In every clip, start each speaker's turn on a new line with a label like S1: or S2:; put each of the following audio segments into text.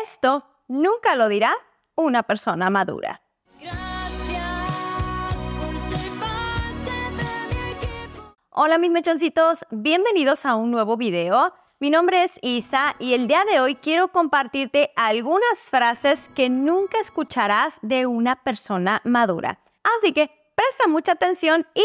S1: Esto nunca lo dirá una persona madura. Hola mis mechoncitos, bienvenidos a un nuevo video. Mi nombre es Isa y el día de hoy quiero compartirte algunas frases que nunca escucharás de una persona madura. Así que presta mucha atención y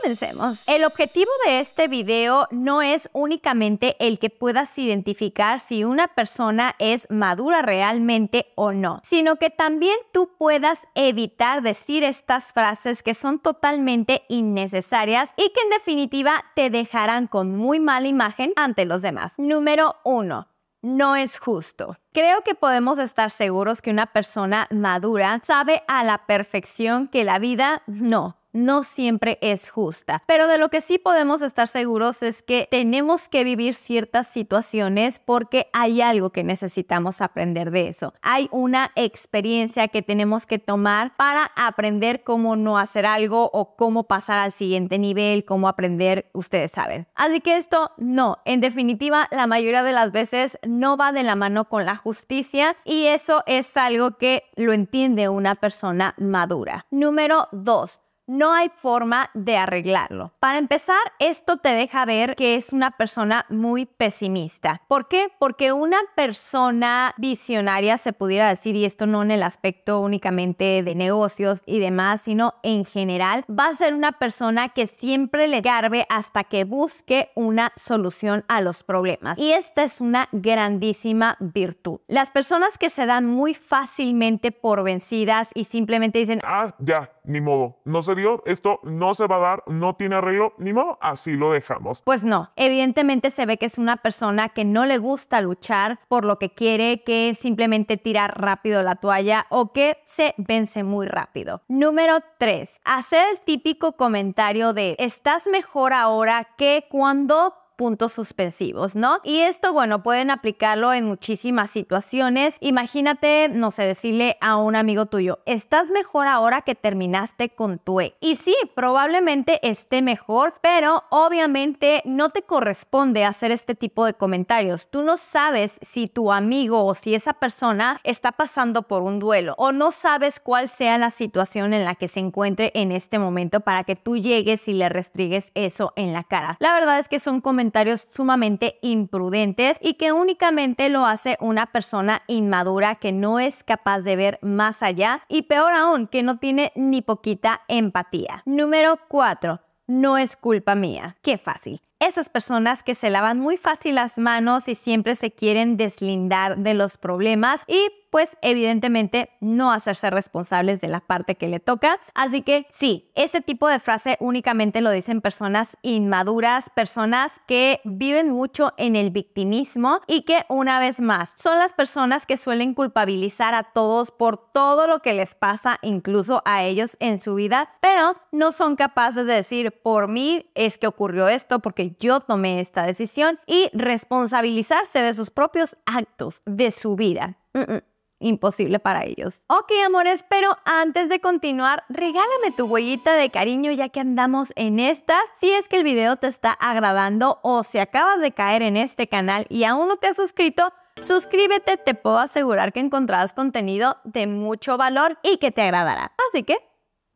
S1: Comencemos. El objetivo de este video no es únicamente el que puedas identificar si una persona es madura realmente o no, sino que también tú puedas evitar decir estas frases que son totalmente innecesarias y que en definitiva te dejarán con muy mala imagen ante los demás. Número 1 no es justo. Creo que podemos estar seguros que una persona madura sabe a la perfección que la vida no no siempre es justa. Pero de lo que sí podemos estar seguros es que tenemos que vivir ciertas situaciones porque hay algo que necesitamos aprender de eso. Hay una experiencia que tenemos que tomar para aprender cómo no hacer algo o cómo pasar al siguiente nivel, cómo aprender, ustedes saben. Así que esto no, en definitiva, la mayoría de las veces no va de la mano con la justicia y eso es algo que lo entiende una persona madura. Número 2 no hay forma de arreglarlo. Para empezar, esto te deja ver que es una persona muy pesimista. ¿Por qué? Porque una persona visionaria se pudiera decir, y esto no en el aspecto únicamente de negocios y demás, sino en general, va a ser una persona que siempre le garbe hasta que busque una solución a los problemas. Y esta es una grandísima virtud. Las personas que se dan muy fácilmente por vencidas y simplemente dicen, ah, ya ni modo, no se dio, esto no se va a dar, no tiene arreglo, ni modo, así lo dejamos. Pues no, evidentemente se ve que es una persona que no le gusta luchar por lo que quiere, que simplemente tira rápido la toalla o que se vence muy rápido. Número 3, hacer el típico comentario de estás mejor ahora que cuando puntos suspensivos, ¿no? Y esto, bueno, pueden aplicarlo en muchísimas situaciones. Imagínate, no sé, decirle a un amigo tuyo, estás mejor ahora que terminaste con tu ex. Y sí, probablemente esté mejor, pero obviamente no te corresponde hacer este tipo de comentarios. Tú no sabes si tu amigo o si esa persona está pasando por un duelo o no sabes cuál sea la situación en la que se encuentre en este momento para que tú llegues y le restrigues eso en la cara. La verdad es que son comentarios comentarios sumamente imprudentes y que únicamente lo hace una persona inmadura que no es capaz de ver más allá y peor aún, que no tiene ni poquita empatía. Número 4. No es culpa mía. Qué fácil esas personas que se lavan muy fácil las manos y siempre se quieren deslindar de los problemas y pues evidentemente no hacerse responsables de la parte que le toca. Así que sí, este tipo de frase únicamente lo dicen personas inmaduras, personas que viven mucho en el victimismo y que una vez más son las personas que suelen culpabilizar a todos por todo lo que les pasa, incluso a ellos en su vida, pero no son capaces de decir, por mí es que ocurrió esto, porque yo tomé esta decisión y responsabilizarse de sus propios actos, de su vida. Mm, mm imposible para ellos. Ok, amores, pero antes de continuar, regálame tu huellita de cariño ya que andamos en estas. Si es que el video te está agradando o si acabas de caer en este canal y aún no te has suscrito, suscríbete, te puedo asegurar que encontrarás contenido de mucho valor y que te agradará. Así que,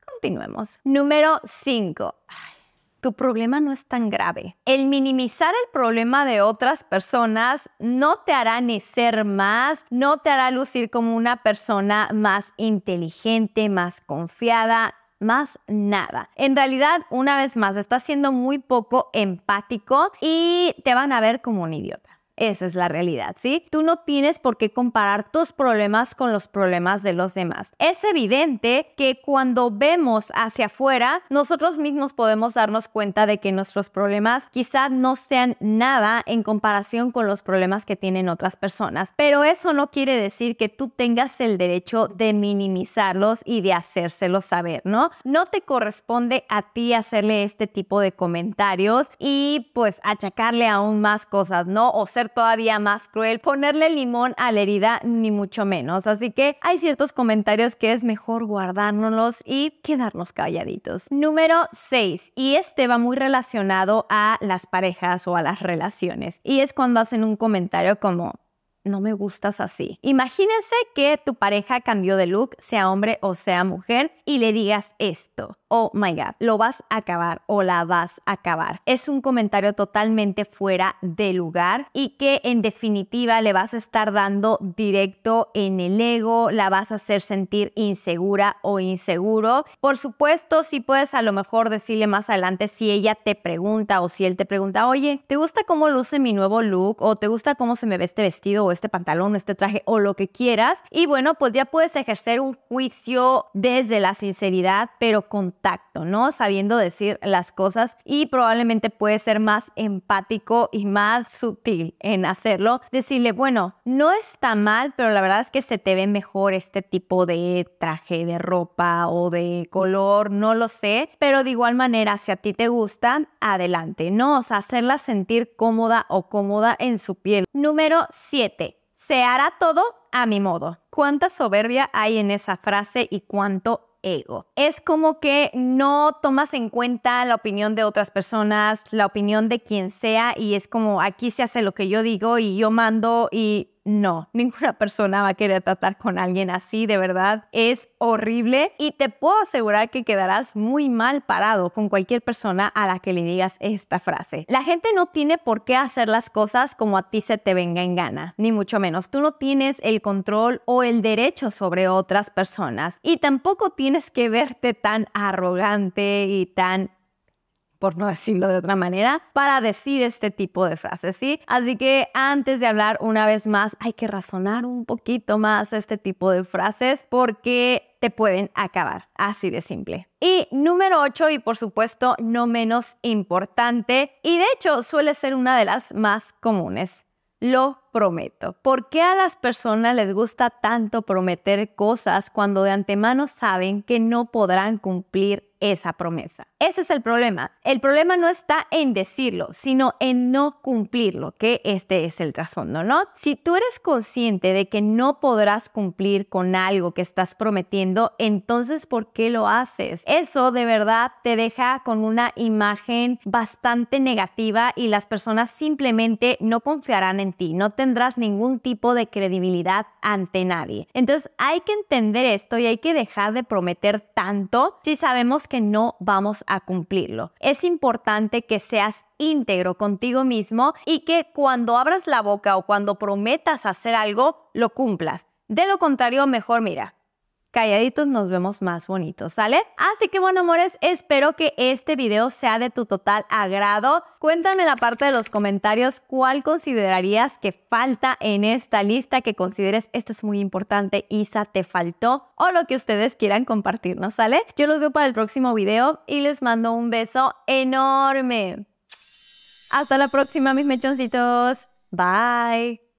S1: continuemos. Número 5 tu problema no es tan grave. El minimizar el problema de otras personas no te hará ser más, no te hará lucir como una persona más inteligente, más confiada, más nada. En realidad, una vez más, estás siendo muy poco empático y te van a ver como un idiota. Esa es la realidad, ¿sí? Tú no tienes por qué comparar tus problemas con los problemas de los demás. Es evidente que cuando vemos hacia afuera, nosotros mismos podemos darnos cuenta de que nuestros problemas quizás no sean nada en comparación con los problemas que tienen otras personas. Pero eso no quiere decir que tú tengas el derecho de minimizarlos y de hacérselos saber, ¿no? No te corresponde a ti hacerle este tipo de comentarios y pues achacarle aún más cosas, ¿no? todavía más cruel, ponerle limón a la herida, ni mucho menos. Así que hay ciertos comentarios que es mejor guardárnoslos y quedarnos calladitos. Número 6. Y este va muy relacionado a las parejas o a las relaciones. Y es cuando hacen un comentario como, no me gustas así. Imagínense que tu pareja cambió de look, sea hombre o sea mujer, y le digas esto. Oh my God, lo vas a acabar o la vas a acabar. Es un comentario totalmente fuera de lugar y que en definitiva le vas a estar dando directo en el ego, la vas a hacer sentir insegura o inseguro. Por supuesto, si puedes a lo mejor decirle más adelante si ella te pregunta o si él te pregunta, oye, ¿te gusta cómo luce mi nuevo look? ¿O te gusta cómo se me ve este vestido? este pantalón este traje o lo que quieras. Y bueno, pues ya puedes ejercer un juicio desde la sinceridad, pero con tacto, ¿no? Sabiendo decir las cosas y probablemente puedes ser más empático y más sutil en hacerlo. Decirle, bueno, no está mal, pero la verdad es que se te ve mejor este tipo de traje, de ropa o de color, no lo sé, pero de igual manera, si a ti te gusta, adelante, ¿no? O sea, hacerla sentir cómoda o cómoda en su piel. Número 7 se hará todo a mi modo. ¿Cuánta soberbia hay en esa frase y cuánto ego. Es como que no tomas en cuenta la opinión de otras personas, la opinión de quien sea, y es como aquí se hace lo que yo digo y yo mando y no, ninguna persona va a querer tratar con alguien así, de verdad, es horrible y te puedo asegurar que quedarás muy mal parado con cualquier persona a la que le digas esta frase. La gente no tiene por qué hacer las cosas como a ti se te venga en gana, ni mucho menos. Tú no tienes el control o el derecho sobre otras personas y tampoco tienes que verte tan arrogante y tan por no decirlo de otra manera, para decir este tipo de frases, ¿sí? Así que antes de hablar una vez más, hay que razonar un poquito más este tipo de frases porque te pueden acabar, así de simple. Y número 8, y por supuesto no menos importante, y de hecho suele ser una de las más comunes, lo prometo. ¿Por qué a las personas les gusta tanto prometer cosas cuando de antemano saben que no podrán cumplir esa promesa? Ese es el problema. El problema no está en decirlo, sino en no cumplirlo, que este es el trasfondo, ¿no? Si tú eres consciente de que no podrás cumplir con algo que estás prometiendo, entonces ¿por qué lo haces? Eso de verdad te deja con una imagen bastante negativa y las personas simplemente no confiarán en ti, no te tendrás ningún tipo de credibilidad ante nadie. Entonces hay que entender esto y hay que dejar de prometer tanto si sabemos que no vamos a cumplirlo. Es importante que seas íntegro contigo mismo y que cuando abras la boca o cuando prometas hacer algo, lo cumplas. De lo contrario, mejor mira, calladitos nos vemos más bonitos, ¿sale? Así que bueno, amores, espero que este video sea de tu total agrado. Cuéntame en la parte de los comentarios cuál considerarías que falta en esta lista, que consideres esto es muy importante, Isa, te faltó, o lo que ustedes quieran compartirnos, ¿sale? Yo los veo para el próximo video y les mando un beso enorme. Hasta la próxima, mis mechoncitos. Bye.